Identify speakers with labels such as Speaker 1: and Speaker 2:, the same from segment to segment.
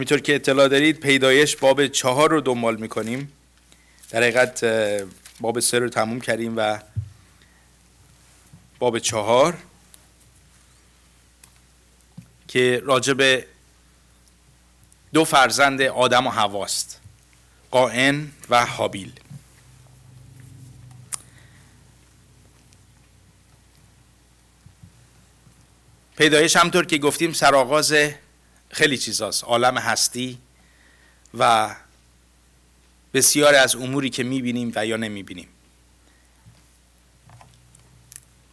Speaker 1: همینطور که اطلاع دارید پیدایش باب چهار رو دنبال میکنیم در حقیقت باب سه رو تموم کردیم و باب چهار که به دو فرزند آدم و هواست قائن و حابیل پیدایش همطور که گفتیم سرآغاز خیلی چیزاست عالم هستی و بسیار از اموری که میبینیم و یا نمیبینیم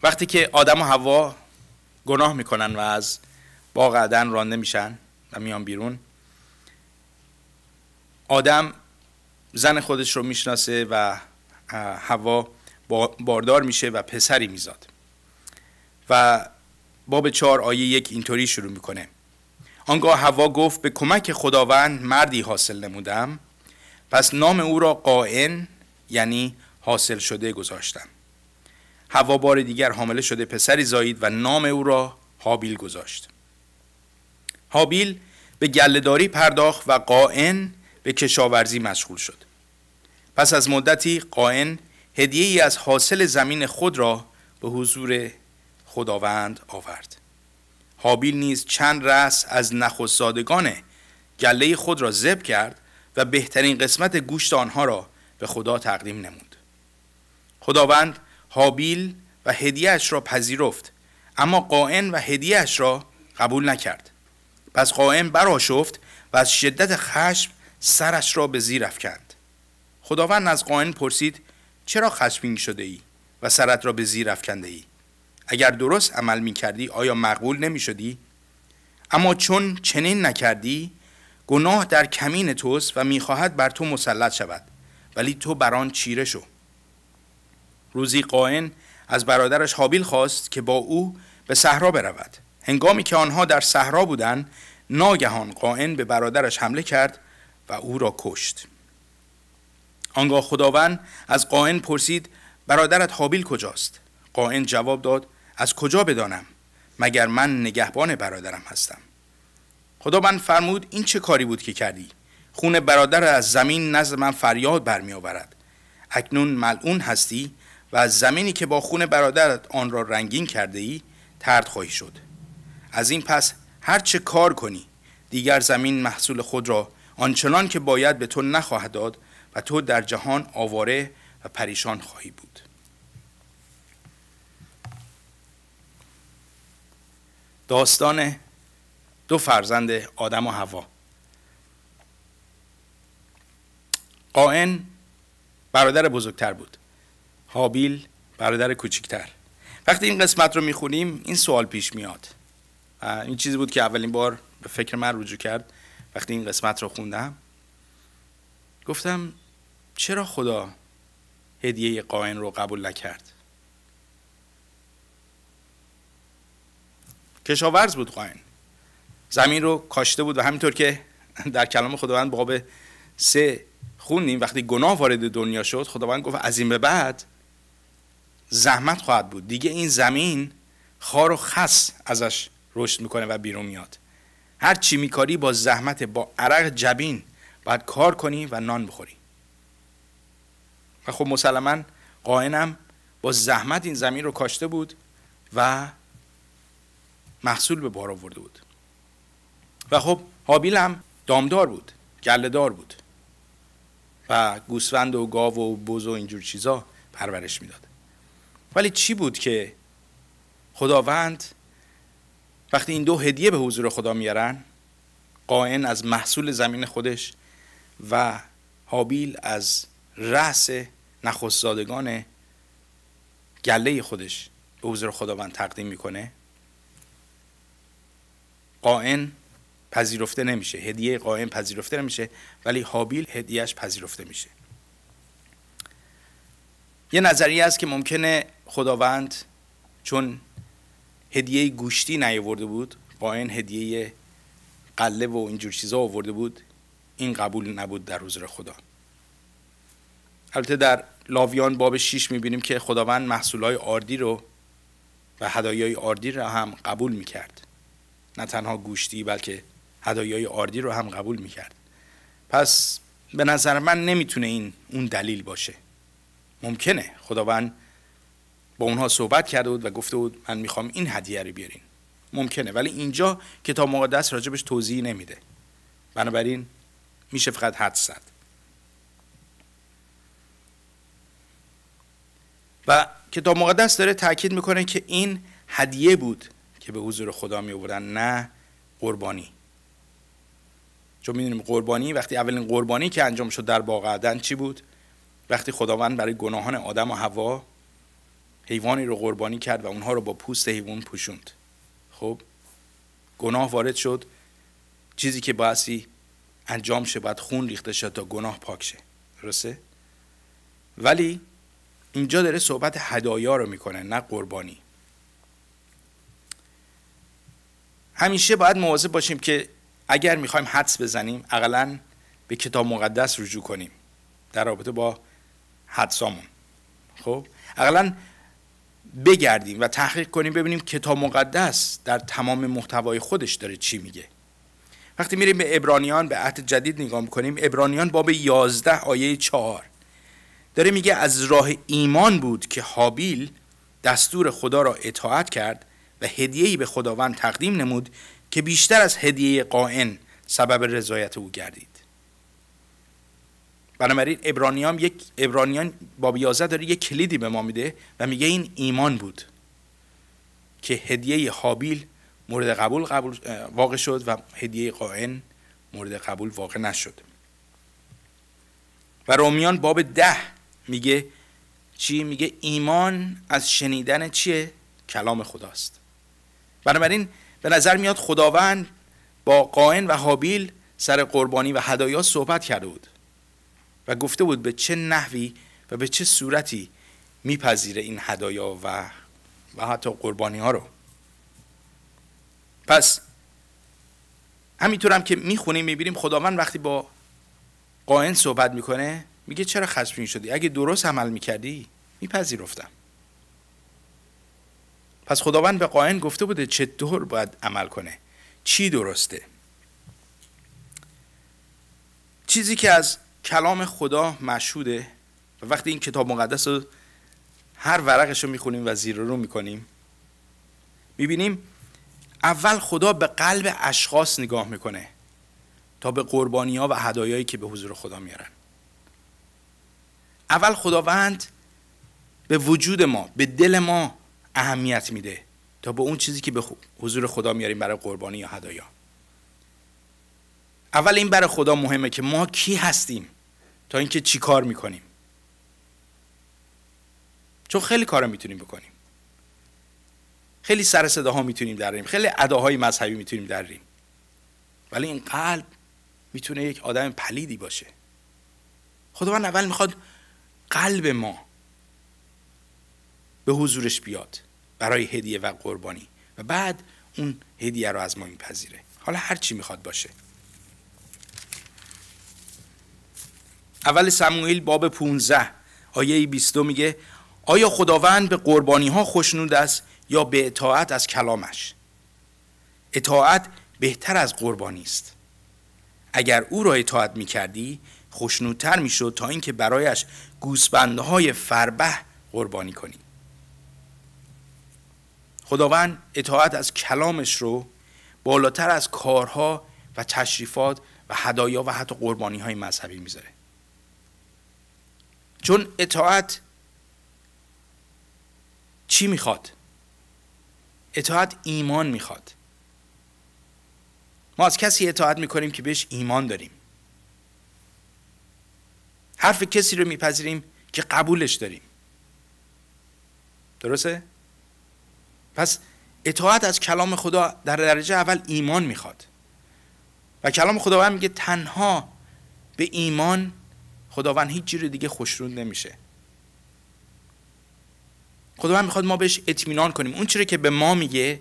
Speaker 1: وقتی که آدم و هوا گناه میکنن و از باغ عدن رانده میشن و میان بیرون آدم زن خودش رو میشناسه و هوا باردار میشه و پسری میزاد و باب چهار آیه یک اینطوری شروع میکنه آنگاه هوا گفت به کمک خداوند مردی حاصل نمودم پس نام او را قائن یعنی حاصل شده گذاشتم هوا بار دیگر حامله شده پسری زایید و نام او را حابیل گذاشت هابیل به گلهداری پرداخت و قائن به کشاورزی مشغول شد پس از مدتی قائن هدیه ای از حاصل زمین خود را به حضور خداوند آورد حابیل نیز چند رأس از نخستزادگان گله خود را زب کرد و بهترین قسمت گوشت آنها را به خدا تقدیم نمود خداوند حابیل و هدیهش را پذیرفت اما قائن و هدیهش را قبول نکرد پس قائن براشفت و از شدت خشم سرش را به زیر افکند خداوند از قائن پرسید چرا خشمین شده ای و سرت را به زیر افکنده ای اگر درست عمل می کردی آیا مقبول نمی شدی؟ اما چون چنین نکردی گناه در کمین توست و میخواهد بر تو مسلط شود ولی تو بر آن چیره شو روزی قائن از برادرش حابیل خواست که با او به صحرا برود هنگامی که آنها در صحرا بودند ناگهان قائن به برادرش حمله کرد و او را کشت آنگاه خداوند از قائن پرسید برادرت حابیل کجاست قائن جواب داد از کجا بدانم مگر من نگهبان برادرم هستم خدا من فرمود این چه کاری بود که کردی خون برادر از زمین نزد من فریاد برمی آورد اکنون ملعون هستی و از زمینی که با خون برادرت آن را رنگین کرده ای ترد خواهی شد از این پس هر چه کار کنی دیگر زمین محصول خود را آنچنان که باید به تو نخواهد داد و تو در جهان آواره و پریشان خواهی بود داستان دو فرزند آدم و هوا قائن برادر بزرگتر بود حابیل برادر کوچکتر وقتی این قسمت رو میخونیم این سوال پیش میاد این چیزی بود که اولین بار به فکر من رجوع کرد وقتی این قسمت رو خوندم گفتم چرا خدا هدیه قائن رو قبول نکرد کشاورز بود قاین زمین رو کاشته بود و همینطور که در کلام خداوند باب سه خونیم وقتی گناه وارد دنیا شد خداوند گفت از این به بعد زحمت خواهد بود دیگه این زمین خار و خس ازش رشد میکنه و بیرون میاد هر چی میکاری با زحمت با عرق جبین باید کار کنی و نان بخوری و خب مسلما قائنم با زحمت این زمین رو کاشته بود و محصول به بار آورده بود و خب هابیل هم دامدار بود گلدار بود و گوسفند و گاو و بز و اینجور چیزا پرورش میداد ولی چی بود که خداوند وقتی این دو هدیه به حضور خدا میارن قائن از محصول زمین خودش و حابیل از رأس نخستزادگان گله خودش به حضور خداوند تقدیم میکنه قائن پذیرفته نمیشه هدیه قائن پذیرفته نمیشه ولی حابیل هدیهش پذیرفته میشه یه نظریه است که ممکنه خداوند چون هدیه گوشتی نیاورده بود قائن هدیه قله و اینجور چیزا آورده بود این قبول نبود در حضور خدا البته در لاویان باب 6 میبینیم که خداوند محصولهای آردی رو و هدایای آردی رو هم قبول میکرد نه تنها گوشتی بلکه هدایای آردی رو هم قبول میکرد پس به نظر من نمیتونه این اون دلیل باشه ممکنه خداوند با اونها صحبت کرده بود و گفته بود من میخوام این هدیه رو بیارین ممکنه ولی اینجا کتاب مقدس راجبش توضیح نمیده بنابراین میشه فقط حد زد و کتاب مقدس داره تاکید میکنه که این هدیه بود که به حضور خدا می آوردن نه قربانی چون میدونیم قربانی وقتی اولین قربانی که انجام شد در باغ عدن چی بود وقتی خداوند برای گناهان آدم و هوا حیوانی رو قربانی کرد و اونها رو با پوست حیوان پوشوند خب گناه وارد شد چیزی که باعثی انجام شه باید خون ریخته شد تا گناه پاک شه درسته ولی اینجا داره صحبت هدایا رو میکنه نه قربانی همیشه باید مواظب باشیم که اگر میخوایم حدس بزنیم اقلا به کتاب مقدس رجوع کنیم در رابطه با حدسامون خب اقلا بگردیم و تحقیق کنیم ببینیم کتاب مقدس در تمام محتوای خودش داره چی میگه وقتی میریم به ابرانیان به عهد جدید نگاه میکنیم ابرانیان باب 11 آیه 4 داره میگه از راه ایمان بود که حابیل دستور خدا را اطاعت کرد و هدیه‌ای به خداوند تقدیم نمود که بیشتر از هدیه قائن سبب رضایت او گردید بنابراین ابرانیان یک ابرانیان باب داره یک کلیدی به ما میده و میگه این ایمان بود که هدیه حابیل مورد قبول, قبول واقع شد و هدیه قائن مورد قبول واقع نشد و رومیان باب ده میگه چی میگه ایمان از شنیدن چیه کلام خداست بنابراین به نظر میاد خداوند با قائن و حابیل سر قربانی و هدایا صحبت کرده بود و گفته بود به چه نحوی و به چه صورتی میپذیره این هدایا و و حتی قربانی ها رو پس همینطور هم که میخونیم میبینیم خداوند وقتی با قائن صحبت میکنه میگه چرا خشمگین شدی اگه درست عمل میکردی میپذیرفتم پس خداوند به قائن گفته بوده چطور باید عمل کنه چی درسته چیزی که از کلام خدا مشهوده و وقتی این کتاب مقدس رو هر ورقش رو میخونیم و زیر رو میکنیم میبینیم اول خدا به قلب اشخاص نگاه میکنه تا به قربانی ها و هدایایی که به حضور خدا میارن اول خداوند به وجود ما به دل ما اهمیت میده تا به اون چیزی که به حضور خدا میاریم برای قربانی یا هدایا اول این برای خدا مهمه که ما کی هستیم تا اینکه چی کار میکنیم چون خیلی کارا میتونیم بکنیم خیلی سر صداها میتونیم دریم خیلی اداهای مذهبی میتونیم دریم ولی این قلب میتونه یک آدم پلیدی باشه خداوند اول میخواد قلب ما به حضورش بیاد برای هدیه و قربانی و بعد اون هدیه رو از ما میپذیره حالا هر چی میخواد باشه اول سموئیل باب 15 آیه 22 میگه آیا خداوند به قربانی ها خوشنود است یا به اطاعت از کلامش اطاعت بهتر از قربانی است اگر او را اطاعت می کردی خوشنودتر می شد تا اینکه برایش گوسبندهای فربه قربانی کنی خداوند اطاعت از کلامش رو بالاتر از کارها و تشریفات و هدایا و حتی قربانی های مذهبی میذاره چون اطاعت چی میخواد اطاعت ایمان میخواد ما از کسی اطاعت میکنیم که بهش ایمان داریم حرف کسی رو میپذیریم که قبولش داریم درسته پس اطاعت از کلام خدا در درجه اول ایمان میخواد و کلام خداوند میگه تنها به ایمان خداوند هیچ جور دیگه خوشرون نمیشه خداوند میخواد ما بهش اطمینان کنیم اون چیزی که به ما میگه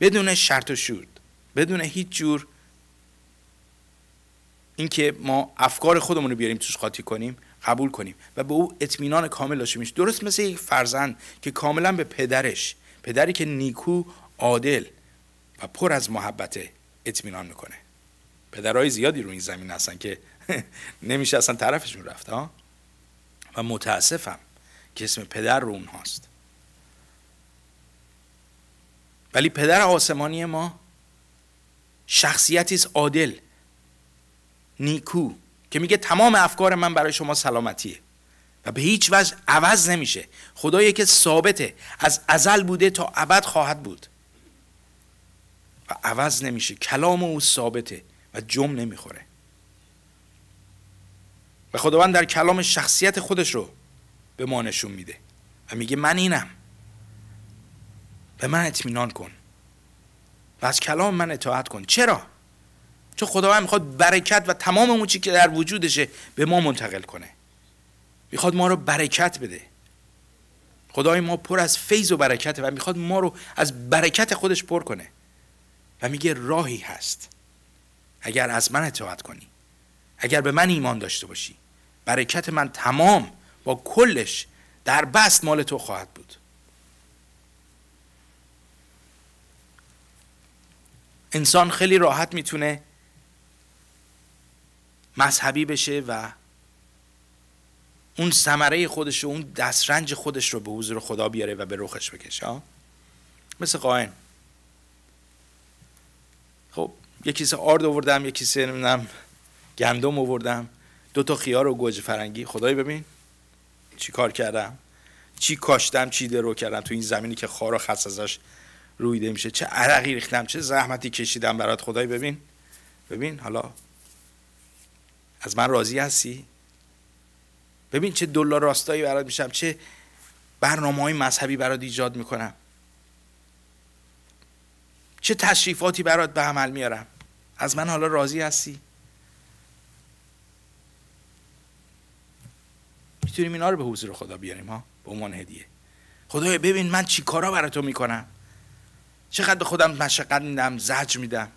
Speaker 1: بدون شرط و شورد بدون هیچ جور اینکه ما افکار خودمون رو بیاریم توش قاطی کنیم قبول کنیم و به او اطمینان کامل داشته باشیم درست مثل یک فرزند که کاملا به پدرش پدری که نیکو عادل و پر از محبت اطمینان میکنه پدرهای زیادی رو این زمین هستن که نمیشه اصلا طرفشون رفت ها و متاسفم که اسم پدر رو اونهاست ولی پدر آسمانی ما شخصیتی است عادل نیکو که میگه تمام افکار من برای شما سلامتیه و به هیچ وجه عوض نمیشه خدایی که ثابته از ازل بوده تا ابد خواهد بود و عوض نمیشه کلام او ثابته و جم نمیخوره و خداوند در کلام شخصیت خودش رو به ما نشون میده و میگه من اینم به من اطمینان کن و از کلام من اطاعت کن چرا چون خداوند میخواد برکت و تمام اون که در وجودشه به ما منتقل کنه میخواد ما رو برکت بده خدای ما پر از فیض و برکته و میخواد ما رو از برکت خودش پر کنه و میگه راهی هست اگر از من اطاعت کنی اگر به من ایمان داشته باشی برکت من تمام با کلش در بست مال تو خواهد بود انسان خیلی راحت میتونه مذهبی بشه و اون ثمره خودش و اون دسترنج خودش رو به حضور خدا بیاره و به روخش بکشه مثل قاین خب یه کیسه آرد آوردم یه کیسه نمیدونم گندم آوردم دو تا خیار و گوجه فرنگی خدای ببین چی کار کردم چی کاشتم چی درو کردم تو این زمینی که خار و خس ازش رویده میشه چه عرقی ریختم چه زحمتی کشیدم برات خدای ببین ببین حالا از من راضی هستی ببین چه دلار راستایی برات میشم چه برنامه های مذهبی برات ایجاد میکنم چه تشریفاتی برات به عمل میارم از من حالا راضی هستی میتونیم اینا رو به حضور خدا بیاریم ها به عنوان هدیه خدایا ببین من چی کارا برای تو میکنم چقدر به خودم مشقت میدم زج میدم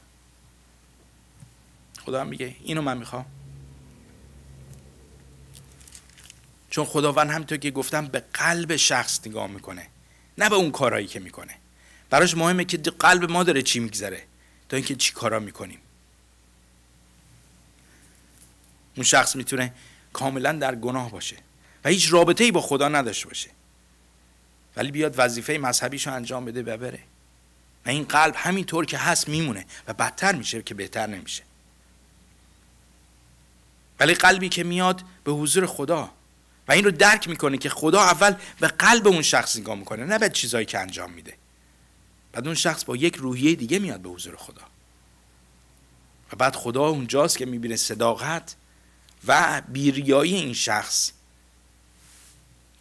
Speaker 1: خدا میگه اینو من میخوام چون خداوند همینطور که گفتم به قلب شخص نگاه میکنه نه به اون کارایی که میکنه براش مهمه که قلب ما داره چی میگذره تا اینکه چی کارا میکنیم اون شخص میتونه کاملا در گناه باشه و هیچ رابطه ای با خدا نداشته باشه ولی بیاد وظیفه مذهبیشو انجام بده و بره و این قلب همینطور که هست میمونه و بدتر میشه که بهتر نمیشه ولی قلبی که میاد به حضور خدا و این رو درک میکنه که خدا اول به قلب اون شخص نگاه میکنه نه به چیزایی که انجام میده بعد اون شخص با یک روحیه دیگه میاد به حضور خدا و بعد خدا اونجاست که میبینه صداقت و بیریایی این شخص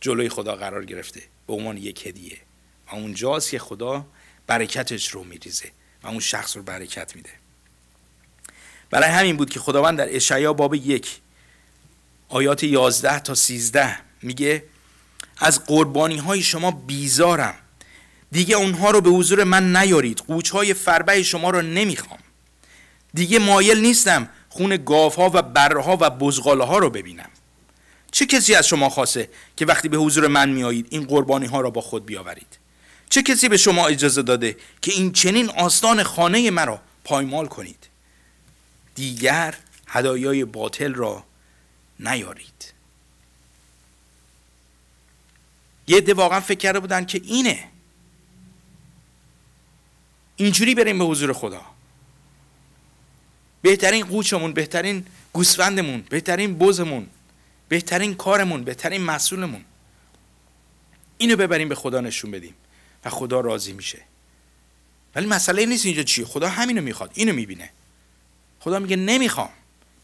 Speaker 1: جلوی خدا قرار گرفته به عنوان یک هدیه و اونجاست که خدا برکتش رو میریزه و اون شخص رو برکت میده برای همین بود که خداوند در اشعیا باب یک آیات 11 تا 13 میگه از قربانی های شما بیزارم دیگه اونها رو به حضور من نیارید قوچ های فربه شما رو نمیخوام دیگه مایل نیستم خون گاف ها و برها و بزغاله ها رو ببینم چه کسی از شما خواسته که وقتی به حضور من میایید این قربانی ها را با خود بیاورید چه کسی به شما اجازه داده که این چنین آستان خانه مرا پایمال کنید دیگر هدایای باطل را نیارید یه ده واقعا فکر کرده بودن که اینه اینجوری بریم به حضور خدا بهترین قوچمون بهترین گوسفندمون بهترین بزمون بهترین کارمون بهترین مسئولمون اینو ببریم به خدا نشون بدیم و خدا راضی میشه ولی مسئله نیست اینجا چیه خدا همینو میخواد اینو میبینه خدا میگه نمیخوام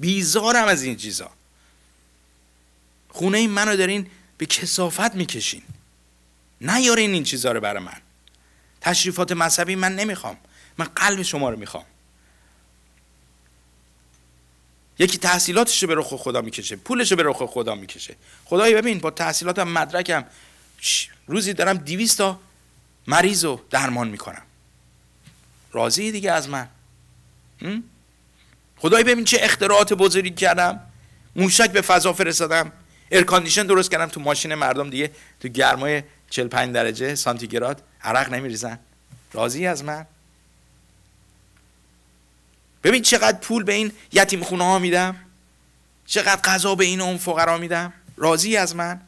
Speaker 1: بیزارم از این چیزا خونه این منو دارین به کسافت میکشین نیارین این چیزا رو برای من تشریفات مذهبی من نمیخوام من قلب شما رو میخوام یکی تحصیلاتش رو به رخ خدا میکشه پولش رو به رخ خدا میکشه خدایی ببین با تحصیلاتم مدرکم روزی دارم دیویستا تا مریض رو درمان میکنم راضی دیگه از من خدایی ببین چه اختراعات بزرگی کردم موشک به فضا فرستادم ارکاندیشن درست کردم تو ماشین مردم دیگه تو گرمای 45 درجه سانتیگراد عرق نمیریزن راضی از من ببین چقدر پول به این یتیم خونه ها میدم چقدر غذا به این اون فقرا میدم راضی از من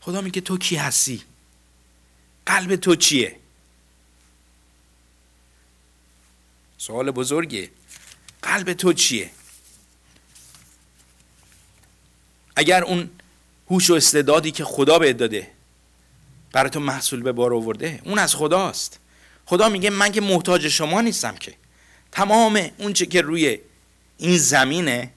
Speaker 1: خدا میگه تو کی هستی قلب تو چیه سوال بزرگیه قلب تو چیه اگر اون هوش و استعدادی که خدا به داده برای تو محصول به بار آورده اون از خداست خدا میگه من که محتاج شما نیستم که تمام اون که روی این زمینه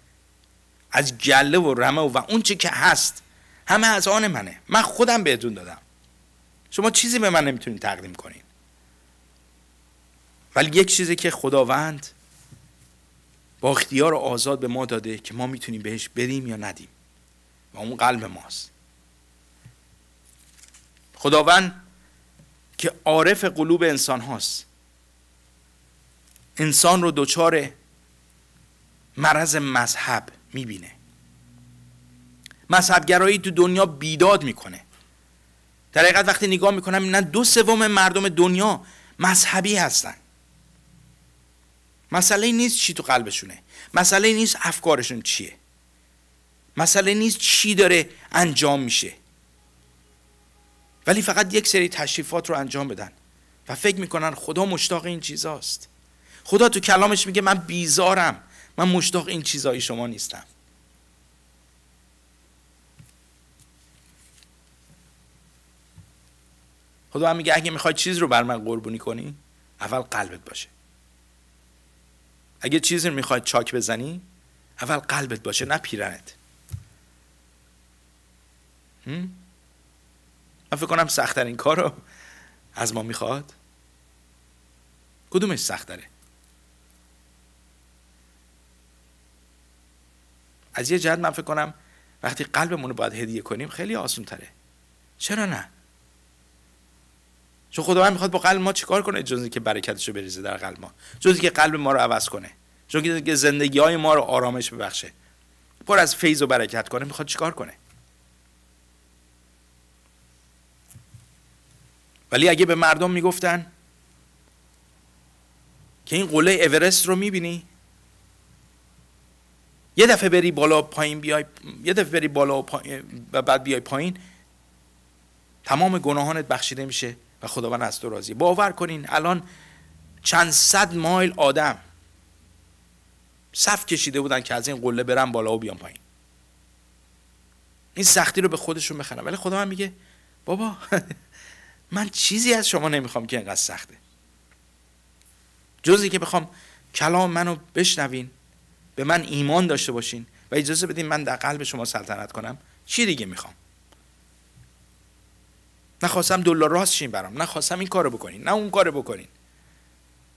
Speaker 1: از گله و رمه و اون اونچه که هست همه از آن منه من خودم بهتون دادم شما چیزی به من نمیتونید تقدیم کنین ولی یک چیزی که خداوند با اختیار و آزاد به ما داده که ما میتونیم بهش بدیم یا ندیم اون قلب ماست خداوند که عارف قلوب انسان هاست انسان رو دچار مرض مذهب میبینه مذهبگرایی تو دنیا بیداد میکنه در حقیقت وقتی نگاه میکنم نه دو سوم مردم دنیا مذهبی هستن مسئله نیست چی تو قلبشونه مسئله نیست افکارشون چیه مسئله نیست چی داره انجام میشه ولی فقط یک سری تشریفات رو انجام بدن و فکر میکنن خدا مشتاق این چیزاست خدا تو کلامش میگه من بیزارم من مشتاق این چیزایی شما نیستم خدا هم میگه اگه میخوای چیز رو بر من قربونی کنی اول قلبت باشه اگه چیزی رو میخوای چاک بزنی اول قلبت باشه نه پیرنت من فکر کنم سختترین این کار رو از ما میخواد کدومش سختره از یه جهت من فکر کنم وقتی قلبمون رو باید هدیه کنیم خیلی آسون تره چرا نه چون خداوند میخواد با قلب ما چیکار کنه جز که برکتش رو بریزه در قلب ما جز که قلب ما رو عوض کنه چون که زندگی های ما رو آرامش ببخشه پر از فیض و برکت کنه میخواد چیکار کنه ولی اگه به مردم میگفتن که این قله اورست رو میبینی یه دفعه بری بالا پایین بیای یه دفعه بری بالا و, و بعد بیای پایین تمام گناهانت بخشیده میشه و خداوند از تو راضیه باور کنین الان چند صد مایل آدم صف کشیده بودن که از این قله برن بالا و بیان پایین این سختی رو به خودشون بخرن ولی خداوند میگه بابا من چیزی از شما نمیخوام که اینقدر سخته جزی که بخوام کلام منو بشنوین به من ایمان داشته باشین و اجازه بدین من در قلب شما سلطنت کنم چی دیگه میخوام نخواستم دلار راست شین برام نخواستم این کارو بکنین نه اون کارو بکنین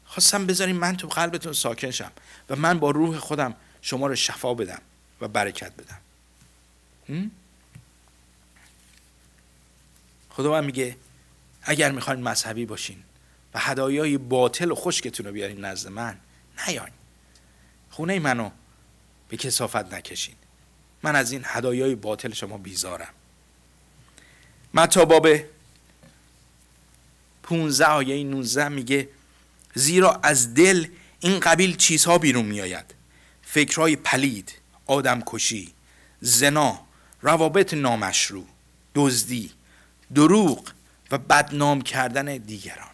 Speaker 1: خواستم بذارین من تو قلبتون ساکن شم و من با روح خودم شما رو شفا بدم و برکت بدم خدا من میگه اگر میخواین مذهبی باشین و هدایای باطل و خشکتون رو بیارین نزد من نیاین خونه منو به کسافت نکشین من از این هدایای باطل شما بیزارم متا باب 15 آیه 19 میگه زیرا از دل این قبیل چیزها بیرون میآید فکرهای پلید آدم کشی زنا روابط نامشروع دزدی دروغ و بدنام کردن دیگران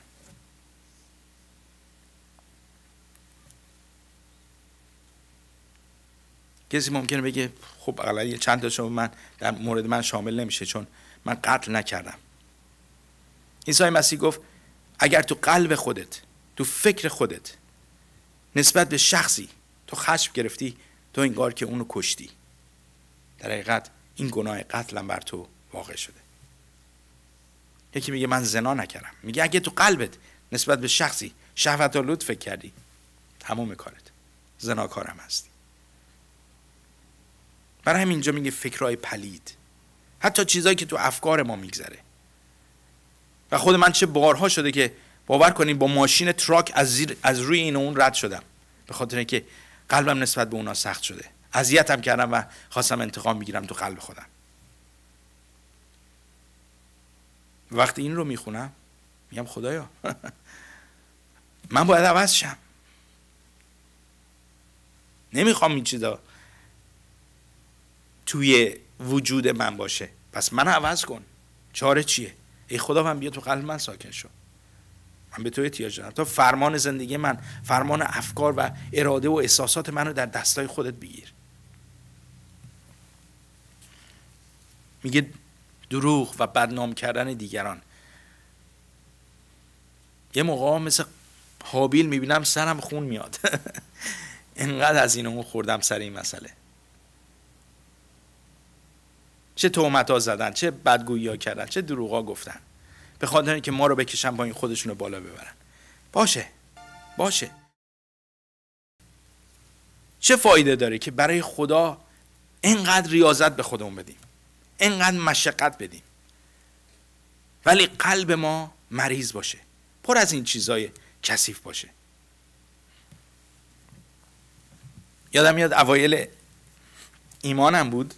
Speaker 1: کسی ممکنه بگه خب اقلا چند تا شما من در مورد من شامل نمیشه چون من قتل نکردم عیسی مسیح گفت اگر تو قلب خودت تو فکر خودت نسبت به شخصی تو خشم گرفتی تو انگار که اونو کشتی در حقیقت این گناه قتلم بر تو واقع شده یکی میگه من زنا نکردم میگه اگه تو قلبت نسبت به شخصی شهوت و لطف فکر کردی تموم کارت زناکارم هستی برای همین اینجا میگه فکرهای پلید حتی چیزایی که تو افکار ما میگذره و خود من چه بارها شده که باور کنیم با ماشین تراک از, زیر، از روی این و اون رد شدم به خاطر اینکه قلبم نسبت به اونا سخت شده اذیتم کردم و خواستم انتقام بگیرم تو قلب خودم وقتی این رو میخونم میگم خدایا من باید عوض شم نمیخوام این چیزا توی وجود من باشه پس من عوض کن چاره چیه ای خدا من بیا تو قلب من ساکن شو من به تو احتیاج دارم تا فرمان زندگی من فرمان افکار و اراده و احساسات منو در دستای خودت بگیر میگه دروغ و بدنام کردن دیگران یه موقع مثل حابیل میبینم سرم خون میاد انقدر از این خوردم سر این مسئله چه تومت ها زدن چه بدگویی ها کردن چه دروغ ها گفتن به خاطر که ما رو بکشن با این خودشون رو بالا ببرن باشه باشه چه فایده داره که برای خدا اینقدر ریاضت به خودمون بدیم انقدر مشقت بدیم ولی قلب ما مریض باشه پر از این چیزای کثیف باشه یادم میاد اوایل ایمانم بود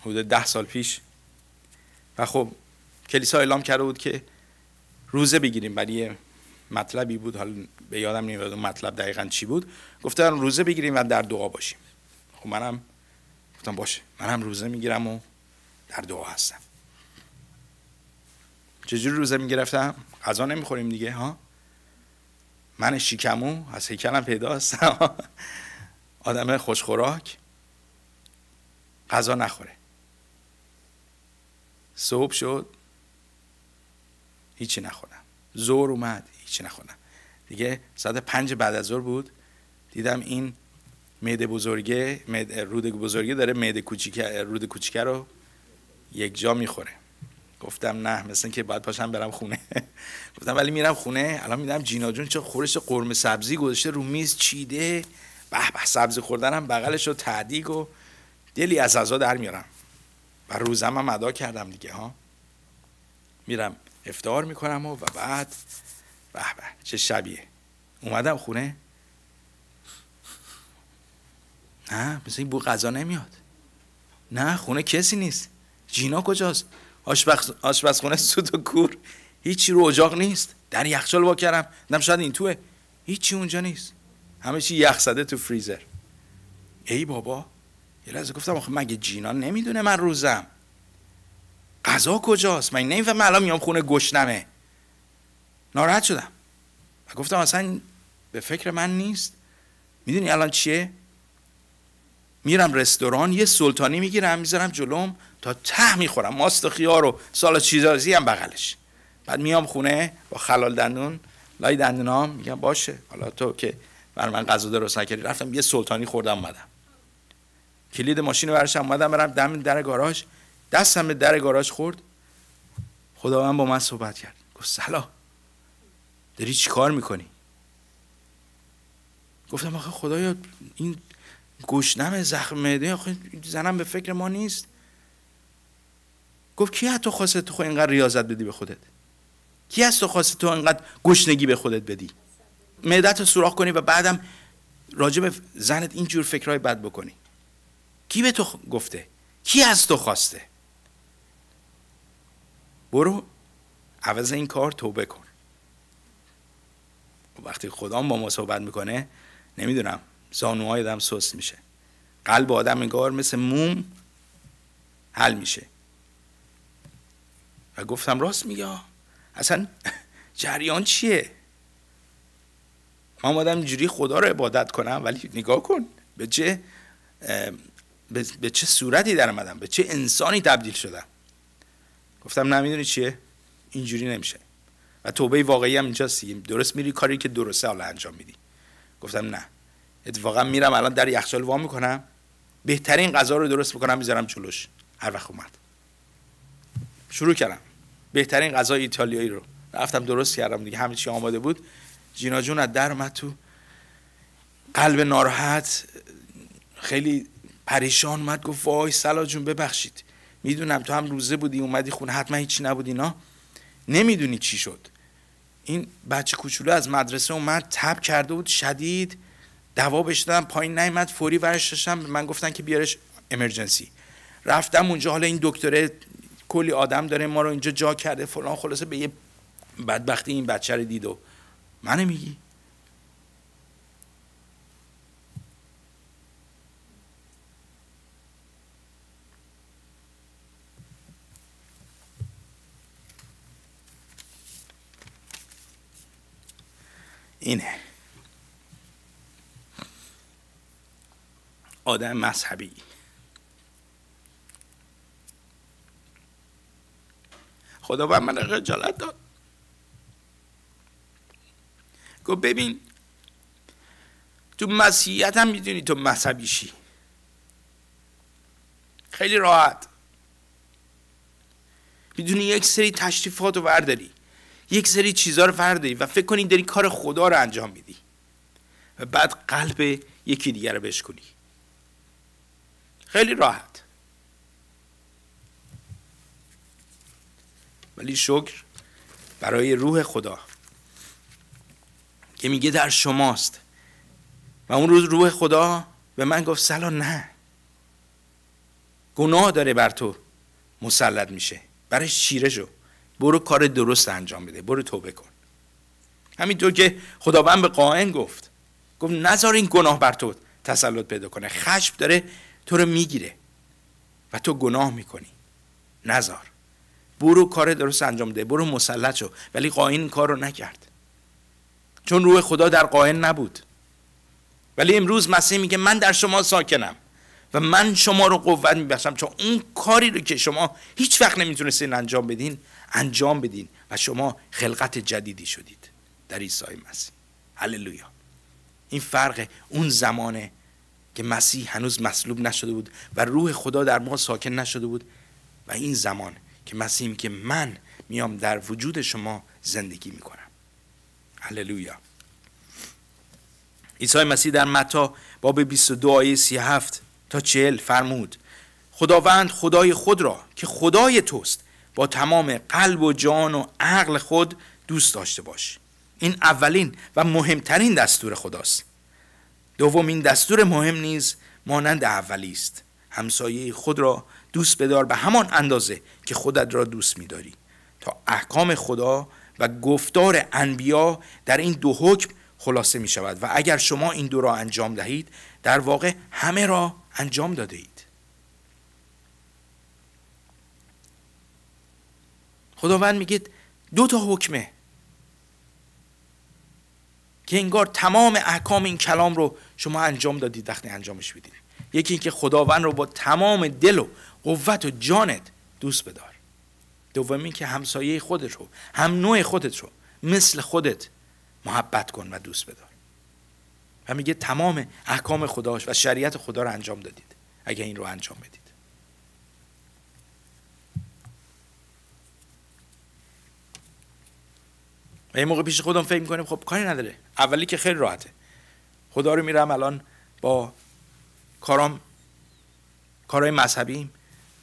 Speaker 1: حدود ده سال پیش و خب کلیسا اعلام کرده بود که روزه بگیریم برای مطلبی بود حالا به یادم نمیاد اون مطلب دقیقا چی بود گفتن روزه بگیریم و در دعا باشیم خب منم گفتم باشه منم روزه میگیرم و در دعا هستم چجوری روزه میگرفتم غذا نمیخوریم دیگه ها من شیکمو از هیکلم پیداست آدم خوشخوراک غذا نخوره صبح شد هیچی نخورم زور اومد هیچی نخورم دیگه ساعت پنج بعد از ظهر بود دیدم این معده بزرگه رود بزرگه داره معده کوچیک رود کوچیکه رو یک جا میخوره گفتم نه مثل که باید پاشم برم خونه گفتم ولی میرم خونه الان میدم جینا جون چه خورش قرمه سبزی گذاشته رو میز چیده به به سبزی خوردنم بغلش رو تعدیق و دلی از ازا در میارم و روزم هم ادا کردم دیگه ها میرم افتار میکنم و, و بعد به به چه شبیه اومدم خونه نه مثل این بو غذا نمیاد نه خونه کسی نیست جینا کجاست آشپزخونه آشپزخونه سود و کور هیچی رو اجاق نیست در یخچال با کردم دم شاید این توه هیچی اونجا نیست همه چی یخ زده تو فریزر ای بابا یه لحظه گفتم آخه مگه جینا نمیدونه من روزم غذا کجاست من نمیفهمم الان میام خونه گشنمه ناراحت شدم و گفتم اصلا به فکر من نیست میدونی الان چیه میرم رستوران یه سلطانی میگیرم میذارم جلوم تا ته میخورم ماست و خیار و سال چیزازی هم بغلش بعد میام خونه با خلال دندون لای دندونام میگم باشه حالا تو که بر من غذا درست نکردی رفتم یه سلطانی خوردم اومدم کلید ماشین رو برشم اومدم برم دم در گاراژ دستم به در گاراژ خورد خداوند با من صحبت کرد گفت سلام داری چی کار میکنی گفتم آخه خدایا این گشنم زخم معده یعنی زنم به فکر ما نیست گفت کی تو خواسته تو اینقدر ریاضت بدی به خودت کی از تو خواسته تو اینقدر گشنگی به خودت بدی معدت رو سوراخ کنی و بعدم راجب زنت اینجور فکرهای بد بکنی کی به تو گفته کی از تو خواسته برو عوض این کار توبه کن خب وقتی خدا با ما صحبت میکنه نمیدونم زانوهای آدم سست میشه قلب آدم انگار مثل موم حل میشه و گفتم راست میگه اصلا جریان چیه من مادم اینجوری خدا رو عبادت کنم ولی نگاه کن به چه به چه صورتی در به چه انسانی تبدیل شدم گفتم نمیدونی چیه اینجوری نمیشه و توبه واقعی هم اینجاست درست میری کاری که درسته حالا انجام میدی گفتم نه اتفاقا میرم الان در یخچال وا میکنم بهترین غذا رو درست میکنم میذارم چلوش هر وقت اومد شروع کردم بهترین غذای ایتالیایی رو رفتم درست کردم دیگه همه چی آماده بود جینا جون از در اومد تو قلب ناراحت خیلی پریشان اومد گفت وای سلا جون ببخشید میدونم تو هم روزه بودی اومدی خونه حتما هیچی نبودی نه نمیدونی چی شد این بچه کوچولو از مدرسه اومد تب کرده بود شدید دوا بهش دادم پایین نیمد فوری ورش داشتم من گفتن که بیارش امرجنسی رفتم اونجا حالا این دکتره کلی آدم داره ما رو اینجا جا کرده فلان خلاصه به یه بدبختی این بچه رو دید و منو میگی اینه آدم مذهبی خداوند من خجالت داد گفت ببین تو مسیحیت هم میدونی تو مذهبیشی خیلی راحت میدونی یک سری تشریفات رو ورداری یک سری چیزها رو ورداری و فکر کنی داری کار خدا رو انجام میدی و بعد قلب یکی دیگر رو بشکنی خیلی راحت ولی شکر برای روح خدا که میگه در شماست و اون روز روح خدا به من گفت سلا نه گناه داره بر تو مسلط میشه برای شیره شو برو کار درست انجام بده برو توبه کن همینطور که خداوند به قائن گفت گفت نذار این گناه بر تو تسلط پیدا کنه خشم داره تو رو میگیره و تو گناه میکنی نذار برو کار درست انجام ده برو مسلط شو ولی قاین این کار رو نکرد چون روح خدا در قاین نبود ولی امروز مسیح میگه من در شما ساکنم و من شما رو قوت میبخشم چون اون کاری رو که شما هیچ وقت نمیتونستین انجام بدین انجام بدین و شما خلقت جدیدی شدید در عیسی مسیح هللویا این فرق اون زمانه که مسیح هنوز مصلوب نشده بود و روح خدا در ما ساکن نشده بود و این زمان که مسیم که من میام در وجود شما زندگی میکنم هللویا عیسی مسیح در متا باب 22 آیه 37 تا 40 فرمود خداوند خدای خود را که خدای توست با تمام قلب و جان و عقل خود دوست داشته باش این اولین و مهمترین دستور خداست دومین دستور مهم نیز مانند اولی است همسایه خود را دوست بدار به همان اندازه که خودت را دوست میداری تا احکام خدا و گفتار انبیا در این دو حکم خلاصه می شود و اگر شما این دو را انجام دهید در واقع همه را انجام داده اید خداوند میگه دو تا حکمه که انگار تمام احکام این کلام رو شما انجام دادید وقتی انجامش بدید یکی اینکه خداوند رو با تمام دل و قوت و جانت دوست بدار دومی که همسایه خودت رو هم نوع خودت رو مثل خودت محبت کن و دوست بدار و میگه تمام احکام خداش و شریعت خدا رو انجام دادید اگه این رو انجام بدید و یه موقع پیش خودم فکر میکنیم خب کاری نداره اولی که خیلی راحته خدا رو میرم الان با کارام کارهای مذهبی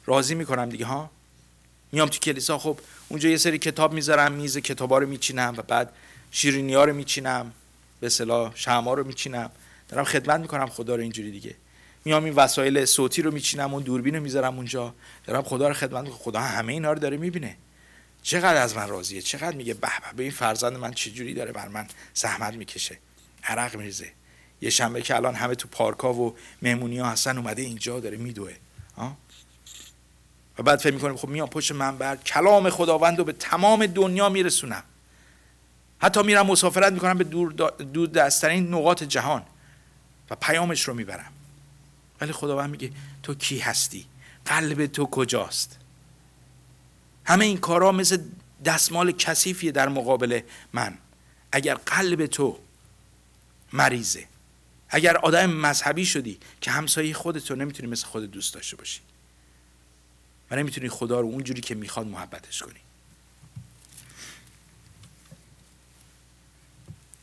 Speaker 1: راضی میکنم دیگه ها میام تو کلیسا خب اونجا یه سری کتاب میذارم میز کتابا رو میچینم و بعد شیرینی رو میچینم به اصطلاح شمع رو میچینم دارم خدمت میکنم خدا رو اینجوری دیگه میام این وسایل صوتی رو میچینم اون دوربین رو میذارم اونجا دارم خدا رو خدمت میکنم خدا همه اینا رو داره میبینه چقدر از من راضیه چقدر میگه به به این فرزند من چجوری داره بر من زحمت میکشه عرق میریزه یه شنبه که الان همه تو پارکا و مهمونی ها هستن اومده اینجا داره میدوه آه؟ و بعد فکر میکنیم خب میام پشت منبر کلام خداوند رو به تمام دنیا میرسونم حتی میرم مسافرت میکنم به دور, دور نقاط جهان و پیامش رو میبرم ولی خداوند میگه تو کی هستی قلب تو کجاست همه این کارها مثل دستمال کثیفیه در مقابل من اگر قلب تو مریضه اگر آدم مذهبی شدی که همسایه رو نمیتونی مثل خود دوست داشته باشی و خدا رو اونجوری که میخواد محبتش کنی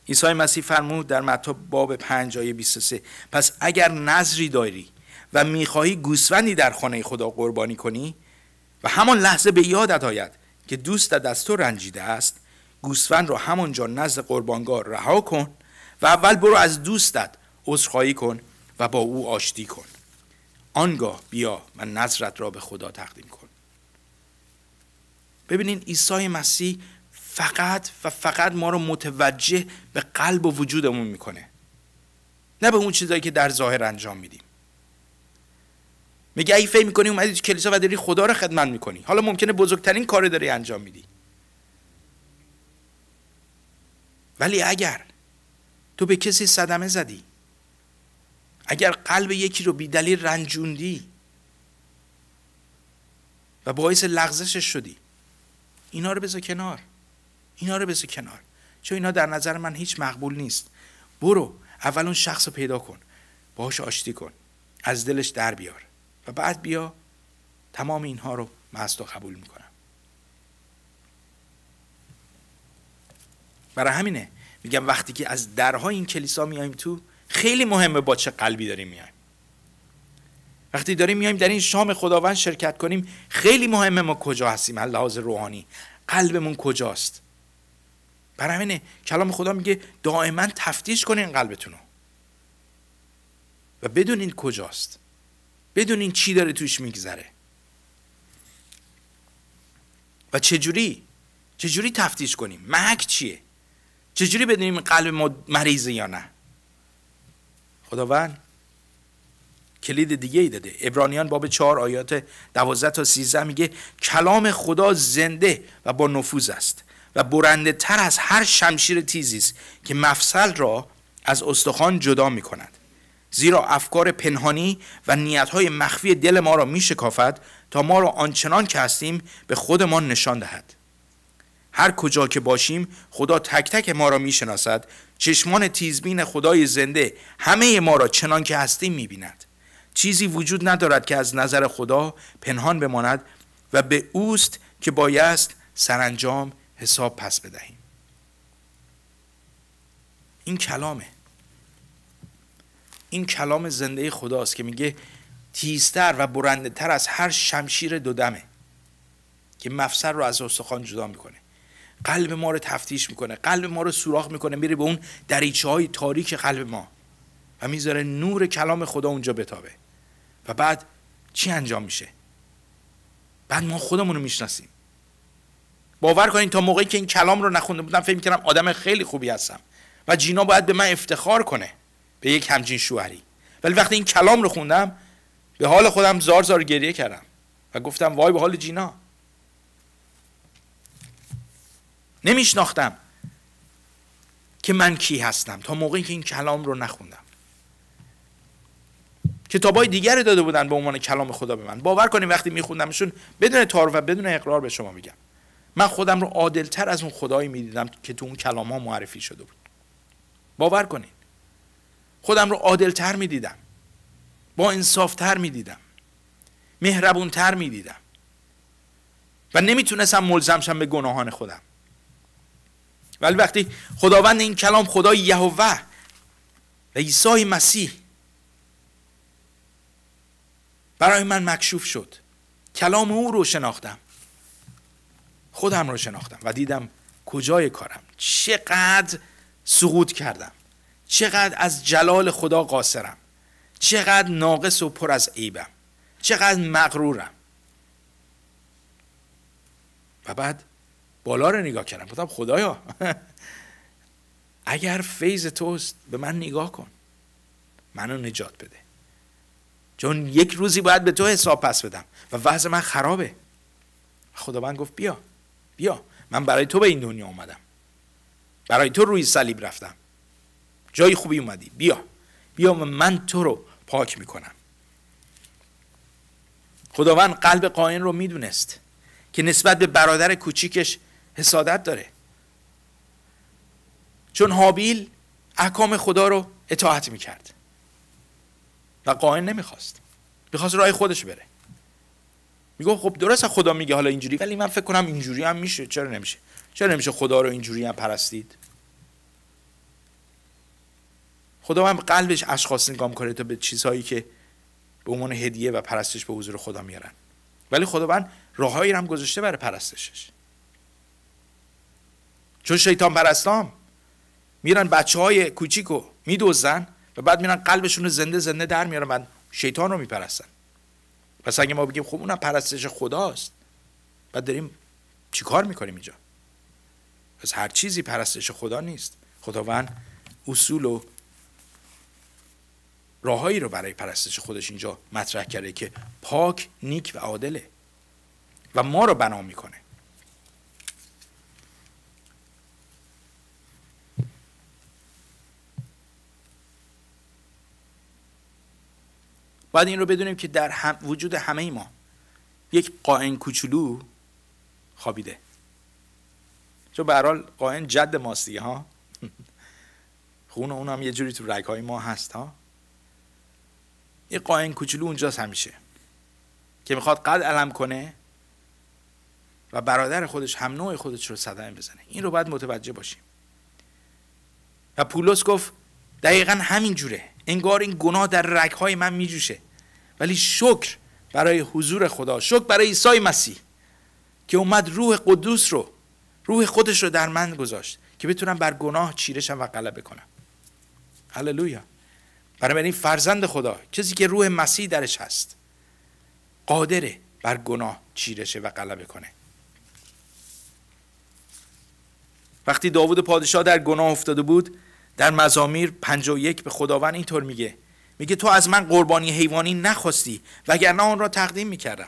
Speaker 1: عیسی مسیح فرمود در متی باب 5 آیه 23 پس اگر نظری داری و میخواهی گوسفندی در خانه خدا قربانی کنی و همان لحظه به یادت آید که دوستت از تو رنجیده است گوسفند را همانجا نزد قربانگار رها کن و اول برو از دوستت عذرخواهی کن و با او آشتی کن آنگاه بیا و نظرت را به خدا تقدیم کن ببینین عیسی مسیح فقط و فقط ما رو متوجه به قلب و وجودمون میکنه نه به اون چیزایی که در ظاهر انجام میدیم میگه ای فکر میکنی اومدی کلیسا و داری خدا رو خدمت میکنی حالا ممکنه بزرگترین کار داری انجام میدی ولی اگر تو به کسی صدمه زدی اگر قلب یکی رو بیدلیل رنجوندی و باعث لغزشش شدی اینا رو بذار کنار اینا رو بذار کنار چون اینا در نظر من هیچ مقبول نیست برو اول اون شخص رو پیدا کن باهاش آشتی کن از دلش در بیار و بعد بیا تمام اینها رو من تو قبول میکنم برای همینه میگم وقتی که از درهای این کلیسا میایم تو خیلی مهمه با چه قلبی داریم میایم وقتی داریم میایم در این شام خداوند شرکت کنیم خیلی مهمه ما کجا هستیم از لحاظ روحانی قلبمون کجاست برای همینه کلام خدا میگه دائما تفتیش کنین قلبتون و بدونین کجاست بدونین چی داره توش میگذره و چجوری چجوری تفتیش کنیم محک چیه چجوری بدونیم قلب ما مریضه یا نه خداوند کلید دیگه ای داده ابرانیان باب چهار آیات دوازده تا سیزده میگه کلام خدا زنده و با نفوذ است و برنده تر از هر شمشیر تیزی است که مفصل را از استخوان جدا می زیرا افکار پنهانی و نیتهای مخفی دل ما را میشکافد تا ما را آنچنان که هستیم به خودمان نشان دهد هر کجا که باشیم خدا تک تک ما را میشناسد چشمان تیزبین خدای زنده همه ما را چنان که هستیم میبیند چیزی وجود ندارد که از نظر خدا پنهان بماند و به اوست که بایست سرانجام حساب پس بدهیم این کلامه این کلام زنده خداست که میگه تیزتر و برندتر از هر شمشیر دودمه که مفسر رو از استخوان جدا میکنه قلب ما رو تفتیش میکنه قلب ما رو سوراخ میکنه میره به اون دریچه های تاریک قلب ما و میذاره نور کلام خدا اونجا بتابه و بعد چی انجام میشه بعد ما خودمون رو میشناسیم باور کنین تا موقعی که این کلام رو نخونده بودم فکر میکردم آدم خیلی خوبی هستم و جینا باید به من افتخار کنه به یک همچین شوهری ولی وقتی این کلام رو خوندم به حال خودم زار زار گریه کردم و گفتم وای به حال جینا نمیشناختم که من کی هستم تا موقعی که این کلام رو نخوندم کتاب های دیگری داده بودن به عنوان کلام خدا به من باور کنین وقتی میخوندمشون بدون تار و بدون اقرار به شما میگم من خودم رو عادلتر از اون خدایی میدیدم که تو اون کلام ها معرفی شده بود باور کنید خودم رو عادلتر میدیدم با انصافتر میدیدم مهربونتر میدیدم و نمیتونستم ملزم شم به گناهان خودم ولی وقتی خداوند این کلام خدای یهوه و عیسی مسیح برای من مکشوف شد کلام او رو شناختم خودم رو شناختم و دیدم کجای کارم چقدر سقوط کردم چقدر از جلال خدا قاصرم چقدر ناقص و پر از عیبم چقدر مغرورم و بعد بالا رو نگاه کردم گفتم خدایا اگر فیض توست به من نگاه کن منو نجات بده چون یک روزی باید به تو حساب پس بدم و وضع من خرابه خداوند گفت بیا بیا من برای تو به این دنیا اومدم برای تو روی صلیب رفتم جای خوبی اومدی بیا بیا و من تو رو پاک میکنم خداوند قلب قائن رو میدونست که نسبت به برادر کوچیکش حسادت داره چون هابیل احکام خدا رو اطاعت میکرد و قائن نمیخواست میخواست راه خودش بره میگو خب درست خدا میگه حالا اینجوری ولی من فکر کنم اینجوری هم میشه چرا نمیشه چرا نمیشه خدا رو اینجوری هم پرستید خدا هم قلبش اشخاص نگاه میکنه تا به چیزهایی که به عنوان هدیه و پرستش به حضور خدا میارن ولی خداوند راههایی هم گذاشته برای پرستشش چون شیطان پرستام میرن بچه های کوچیکو میدوزن و بعد میرن قلبشون رو زنده زنده در میارن بعد شیطان رو میپرستن پس اگه ما بگیم خب اونم پرستش خداست بعد داریم چیکار میکنیم اینجا پس هر چیزی پرستش خدا نیست خداوند اصول و راههایی رو برای پرستش خودش اینجا مطرح کرده که پاک نیک و عادله و ما رو بنا میکنه باید این رو بدونیم که در وجود همه ما یک قائن کوچولو خوابیده چون به حال قائن جد ماستی ها خون اون هم یه جوری تو رگ های ما هست ها یه قائن کوچولو اونجاست همیشه که میخواد قد علم کنه و برادر خودش هم نوع خودش رو صدمه بزنه این رو باید متوجه باشیم و پولس گفت دقیقا همین جوره انگار این گناه در رگهای من میجوشه ولی شکر برای حضور خدا شکر برای عیسی مسیح که اومد روح قدوس رو روح خودش رو در من گذاشت که بتونم بر گناه چیرشم و غلبه کنم هللویا این فرزند خدا کسی که روح مسیح درش هست قادره بر گناه چیرشه و غلبه کنه وقتی داوود پادشاه در گناه افتاده بود در مزامیر 51 به خداوند اینطور میگه میگه تو از من قربانی حیوانی نخواستی وگرنه آن را تقدیم میکردم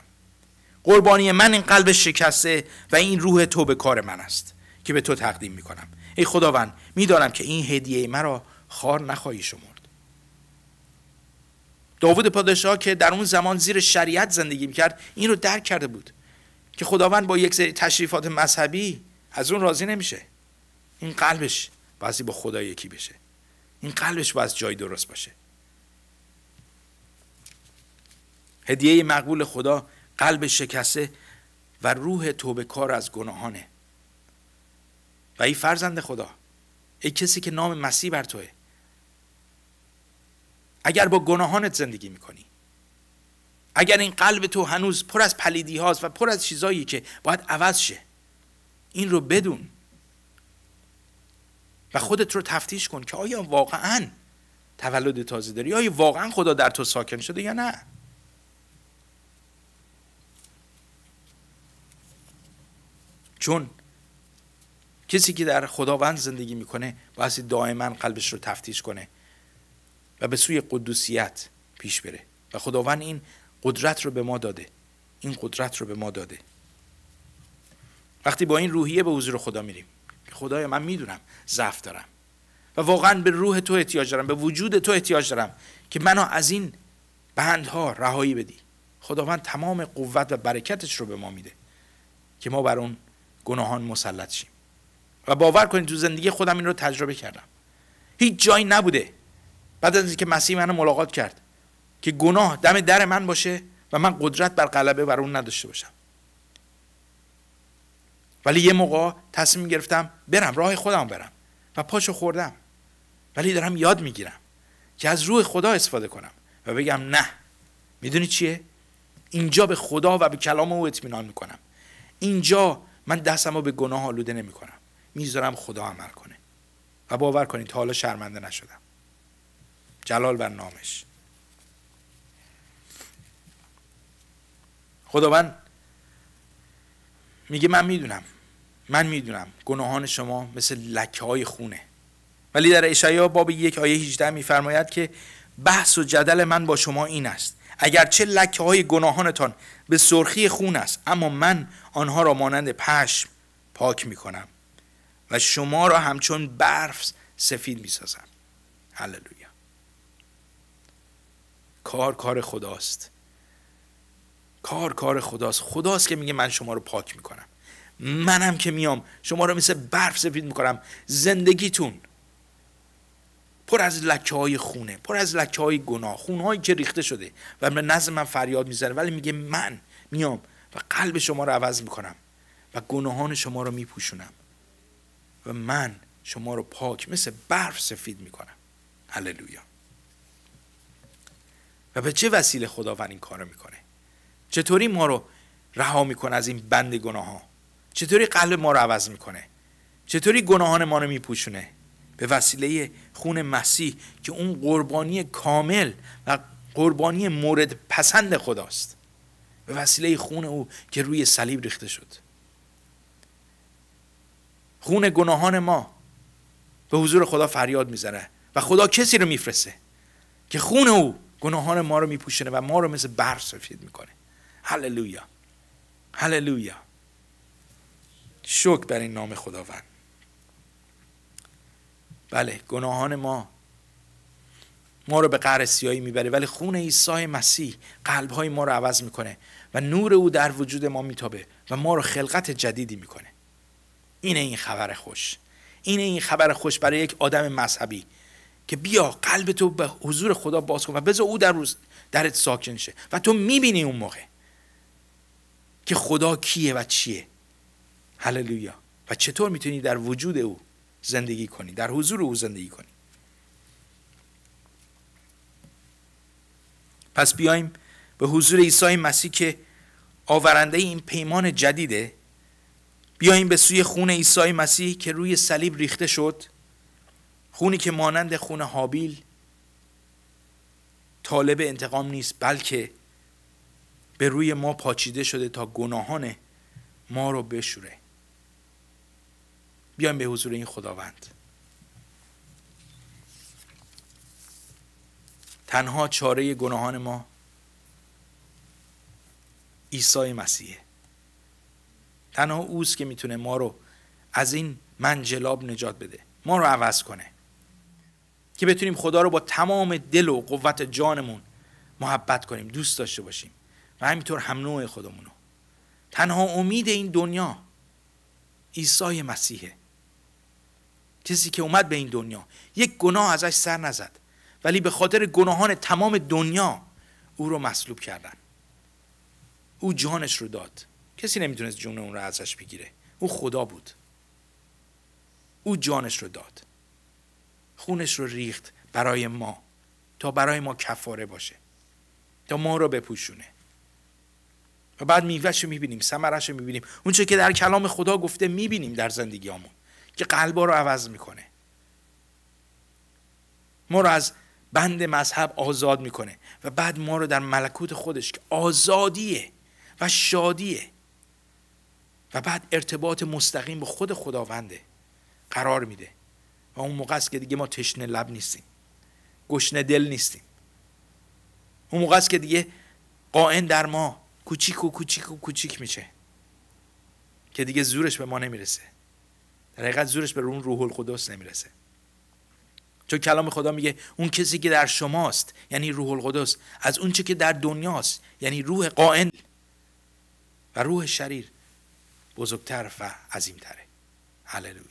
Speaker 1: قربانی من این قلب شکسته و این روح تو به کار من است که به تو تقدیم میکنم ای خداوند میدانم که این هدیه مرا خار نخواهی شمرد داوود پادشاه که در اون زمان زیر شریعت زندگی میکرد این رو درک کرده بود که خداوند با یک سری تشریفات مذهبی از اون راضی نمیشه این قلبش بعضی با خدا یکی بشه این قلبش باید جای درست باشه هدیه مقبول خدا قلب شکسته و روح توبه کار از گناهانه و ای فرزند خدا ای کسی که نام مسیح بر توه اگر با گناهانت زندگی میکنی اگر این قلب تو هنوز پر از پلیدی هاست و پر از چیزایی که باید عوض شه این رو بدون و خودت رو تفتیش کن که آیا واقعا تولد تازه داری آیا واقعا خدا در تو ساکن شده یا نه چون کسی که در خداوند زندگی میکنه باید دائما قلبش رو تفتیش کنه و به سوی قدوسیت پیش بره و خداوند این قدرت رو به ما داده این قدرت رو به ما داده وقتی با این روحیه به حضور خدا میریم خدای من میدونم ضعف دارم و واقعا به روح تو احتیاج دارم به وجود تو احتیاج دارم که منو از این بندها رهایی بدی خداوند تمام قوت و برکتش رو به ما میده که ما بر اون گناهان مسلط شیم و باور کنید تو زندگی خودم این رو تجربه کردم هیچ جایی نبوده بعد از اینکه مسیح منو ملاقات کرد که گناه دم در من باشه و من قدرت بر غلبه بر اون نداشته باشم ولی یه موقع تصمیم گرفتم برم راه خودم برم و پاشو خوردم ولی دارم یاد میگیرم که از روح خدا استفاده کنم و بگم نه میدونی چیه اینجا به خدا و به کلام او اطمینان میکنم اینجا من دستم رو به گناه آلوده نمیکنم میذارم خدا عمل کنه و باور کنید تا حالا شرمنده نشدم جلال و نامش خداوند میگه من میدونم من میدونم گناهان شما مثل لکه های خونه ولی در اشعیا باب یک آیه 18 میفرماید که بحث و جدل من با شما این است اگرچه لکه های گناهانتان به سرخی خون است اما من آنها را مانند پشم پاک میکنم و شما را همچون برف سفید میسازم هللویا کار کار خداست کار کار خداست خداست که میگه من شما رو پاک میکنم منم که میام شما رو مثل برف سفید میکنم زندگیتون پر از لکه های خونه پر از لکه های گناه خونه هایی که ریخته شده و به نزد من فریاد میزنه ولی میگه من میام و قلب شما رو عوض میکنم و گناهان شما رو میپوشونم و من شما رو پاک مثل برف سفید میکنم هللویا و به چه وسیله خداوند این کارو میکنه چطوری ما رو رها میکنه از این بند گناه ها چطوری قلب ما رو عوض میکنه چطوری گناهان ما رو میپوشونه به وسیله خون مسیح که اون قربانی کامل و قربانی مورد پسند خداست به وسیله خون او که روی صلیب ریخته شد خون گناهان ما به حضور خدا فریاد میزنه و خدا کسی رو میفرسته که خون او گناهان ما رو میپوشونه و ما رو مثل برف سفید میکنه هللویا هللویا شکر بر این نام خداوند بله گناهان ما ما رو به قهر سیایی میبره ولی خون عیسی مسیح قلبهای ما رو عوض میکنه و نور او در وجود ما میتابه و ما رو خلقت جدیدی میکنه اینه این خبر خوش اینه این خبر خوش برای یک آدم مذهبی که بیا قلب تو به حضور خدا باز کن و بذار او در روز درت ساکن شه و تو میبینی اون موقع که خدا کیه و چیه هللویا و چطور میتونی در وجود او زندگی کنی در حضور او زندگی کنی پس بیایم به حضور عیسی مسیح که آورنده این پیمان جدیده بیاییم به سوی خون عیسی مسیح که روی صلیب ریخته شد خونی که مانند خون حابیل طالب انتقام نیست بلکه به روی ما پاچیده شده تا گناهان ما رو بشوره بیایم به حضور این خداوند تنها چاره گناهان ما عیسی مسیحه تنها اوست که میتونه ما رو از این منجلاب نجات بده ما رو عوض کنه که بتونیم خدا رو با تمام دل و قوت جانمون محبت کنیم دوست داشته باشیم و همینطور هم نوع خودمونو تنها امید این دنیا عیسی مسیحه کسی که اومد به این دنیا یک گناه ازش سر نزد ولی به خاطر گناهان تمام دنیا او رو مصلوب کردن او جانش رو داد کسی نمیتونست جون اون رو ازش بگیره او خدا بود او جانش رو داد خونش رو ریخت برای ما تا برای ما کفاره باشه تا ما رو بپوشونه و بعد میوهش رو میبینیم سمرش رو میبینیم اونچه که در کلام خدا گفته میبینیم در زندگی زندگیامون که قلبا رو عوض میکنه ما رو از بند مذهب آزاد میکنه و بعد ما رو در ملکوت خودش که آزادیه و شادیه و بعد ارتباط مستقیم با خود خداونده قرار میده و اون موقع است که دیگه ما تشنه لب نیستیم گشنه دل نیستیم اون موقع است که دیگه قائن در ما کوچیک و کوچیک و کوچیک میشه که دیگه زورش به ما نمیرسه در حقیقت زورش به اون روح القدس نمیرسه چون کلام خدا میگه اون کسی که در شماست یعنی روح القدس از اون چه که در دنیاست یعنی روح قائن و روح شریر بزرگتر و عظیمتره هللویا